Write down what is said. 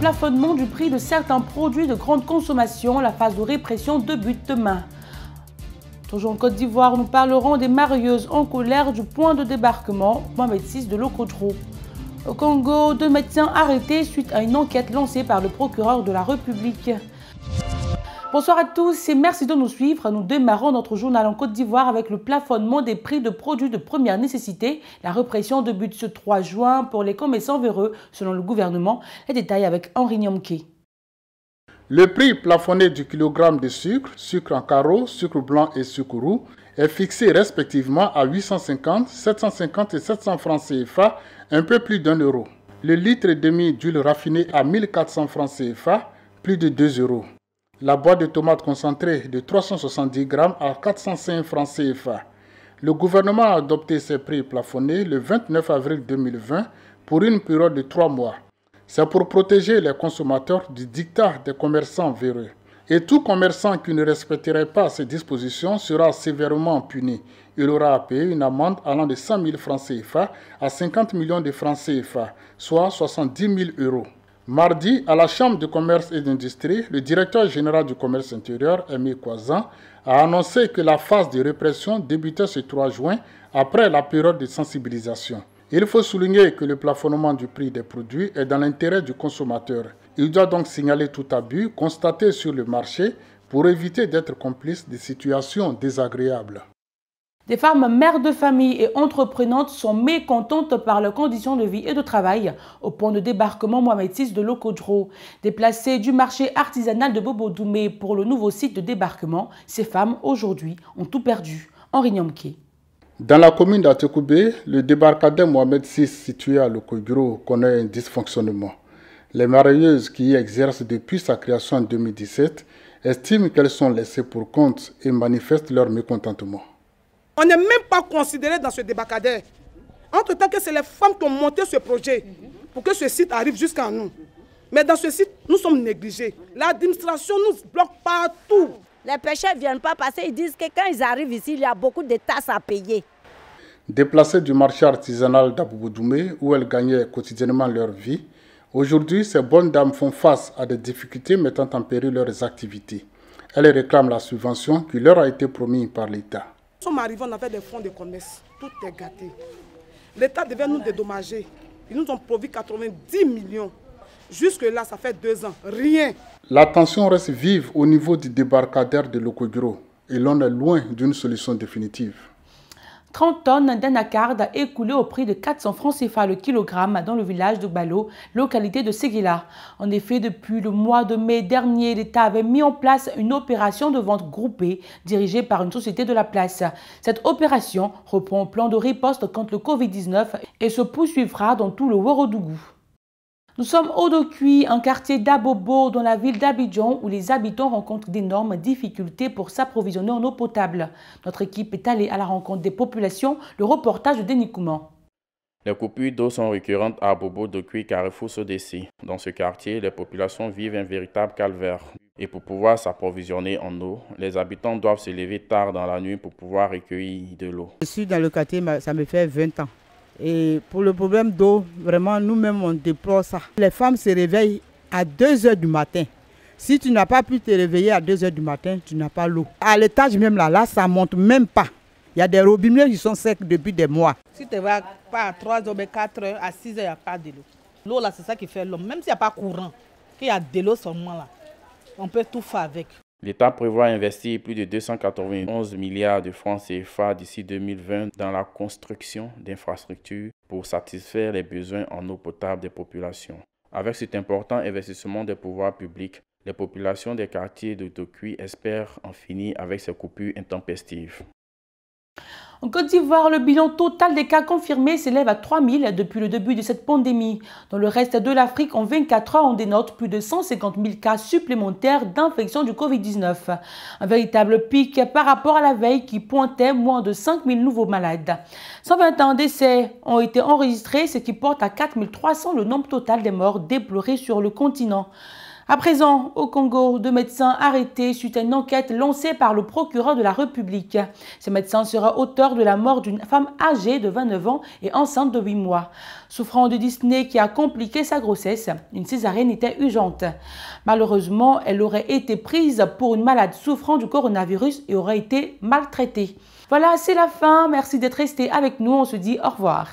plafonnement du prix de certains produits de grande consommation, la phase de répression débute demain. Toujours en Côte d'Ivoire, nous parlerons des marieuses en colère du point de débarquement, point 6 de Locotro. Au Congo, deux médecins arrêtés suite à une enquête lancée par le procureur de la République. Bonsoir à tous et merci de nous suivre. Nous démarrons notre journal en Côte d'Ivoire avec le plafonnement des prix de produits de première nécessité. La répression débute ce 3 juin pour les commerçants véreux, selon le gouvernement. Les détails avec Henri Nyomke. Le prix plafonné du kilogramme de sucre, sucre en carreau, sucre blanc et sucre roux est fixé respectivement à 850, 750 et 700 francs CFA, un peu plus d'un euro. Le litre et demi d'huile raffinée à 1400 francs CFA, plus de 2 euros. La boîte de tomates concentrée de 370 grammes à 405 francs CFA. Le gouvernement a adopté ces prix plafonnés le 29 avril 2020 pour une période de trois mois. C'est pour protéger les consommateurs du dictat des commerçants véreux. Et tout commerçant qui ne respecterait pas ces dispositions sera sévèrement puni. Il aura à payer une amende allant de 100 000 francs CFA à 50 millions de francs CFA, soit 70 000 euros. Mardi, à la Chambre de commerce et d'industrie, le directeur général du commerce intérieur, Aimé Kwazan, a annoncé que la phase de répression débutait ce 3 juin après la période de sensibilisation. Il faut souligner que le plafonnement du prix des produits est dans l'intérêt du consommateur. Il doit donc signaler tout abus constaté sur le marché pour éviter d'être complice des situations désagréables. Des femmes mères de famille et entreprenantes sont mécontentes par leurs conditions de vie et de travail au pont de débarquement Mohamed VI de Lokodro. Déplacées du marché artisanal de Bobo Doumé pour le nouveau site de débarquement, ces femmes aujourd'hui ont tout perdu. Henri Rignamke. Dans la commune d'Atekoubé, le débarcadère Mohamed VI situé à Lokodro connaît un dysfonctionnement. Les marieuses qui y exercent depuis sa création en 2017 estiment qu'elles sont laissées pour compte et manifestent leur mécontentement. On n'est même pas considéré dans ce débacadère. Entre-temps que c'est les femmes qui ont monté ce projet pour que ce site arrive jusqu'à nous. Mais dans ce site, nous sommes négligés. L'administration nous bloque partout. Les pêcheurs ne viennent pas passer. Ils disent que quand ils arrivent ici, il y a beaucoup de tasses à payer. Déplacées du marché artisanal d'Abouboudoume, où elles gagnaient quotidiennement leur vie, aujourd'hui, ces bonnes dames font face à des difficultés mettant en péril leurs activités. Elles réclament la subvention qui leur a été promise par l'État. Nous sommes arrivés, on avait des fonds de commerce. Tout est gâté. L'État devait nous dédommager. Ils nous ont provis 90 millions. Jusque-là, ça fait deux ans. Rien. La tension reste vive au niveau du débarcadère de Lokoguro et l'on est loin d'une solution définitive. 30 tonnes d'anacarde écoulées au prix de 400 francs CFA le kilogramme dans le village de Balo, localité de Seguila. En effet, depuis le mois de mai dernier, l'État avait mis en place une opération de vente groupée dirigée par une société de la place. Cette opération reprend au plan de riposte contre le Covid-19 et se poursuivra dans tout le Worodougou. Nous sommes au Dokui, un quartier d'Abobo dans la ville d'Abidjan où les habitants rencontrent d'énormes difficultés pour s'approvisionner en eau potable. Notre équipe est allée à la rencontre des populations, le reportage de Nikouman. Les coupures d'eau sont récurrentes à Abobo Dokui, Carrefour, Sodessi. Dans ce quartier, les populations vivent un véritable calvaire. Et pour pouvoir s'approvisionner en eau, les habitants doivent se lever tard dans la nuit pour pouvoir recueillir de l'eau. Je suis dans le quartier, ça me fait 20 ans. Et pour le problème d'eau, vraiment, nous-mêmes, on déplore ça. Les femmes se réveillent à 2 h du matin. Si tu n'as pas pu te réveiller à 2 h du matin, tu n'as pas l'eau. À l'étage même là, ça ne monte même pas. Il y a des robinets qui sont secs depuis des mois. Si tu ne vas pas à 3 h 4 h à 6 h il n'y a pas de l'eau. L'eau là, c'est ça qui fait l'homme. Même s'il n'y a pas courant, qu'il y a de l'eau seulement là, on peut tout faire avec. L'État prévoit investir plus de 291 milliards de francs CFA d'ici 2020 dans la construction d'infrastructures pour satisfaire les besoins en eau potable des populations. Avec cet important investissement des pouvoirs publics, les populations des quartiers de Tokui espèrent en finir avec ces coupures intempestives. En Côte d'Ivoire, le bilan total des cas confirmés s'élève à 3000 depuis le début de cette pandémie. Dans le reste de l'Afrique, en 24 heures, on dénote plus de 150 000 cas supplémentaires d'infection du Covid-19. Un véritable pic par rapport à la veille qui pointait moins de 5 000 nouveaux malades. 121 décès ont été enregistrés, ce qui porte à 4 300 le nombre total des morts déplorées sur le continent. À présent, au Congo, deux médecins arrêtés suite à une enquête lancée par le procureur de la République. Ce médecin sera auteur de la mort d'une femme âgée de 29 ans et enceinte de 8 mois. Souffrant de dyspnée qui a compliqué sa grossesse, une césarienne était urgente. Malheureusement, elle aurait été prise pour une malade souffrant du coronavirus et aurait été maltraitée. Voilà, c'est la fin. Merci d'être resté avec nous. On se dit au revoir.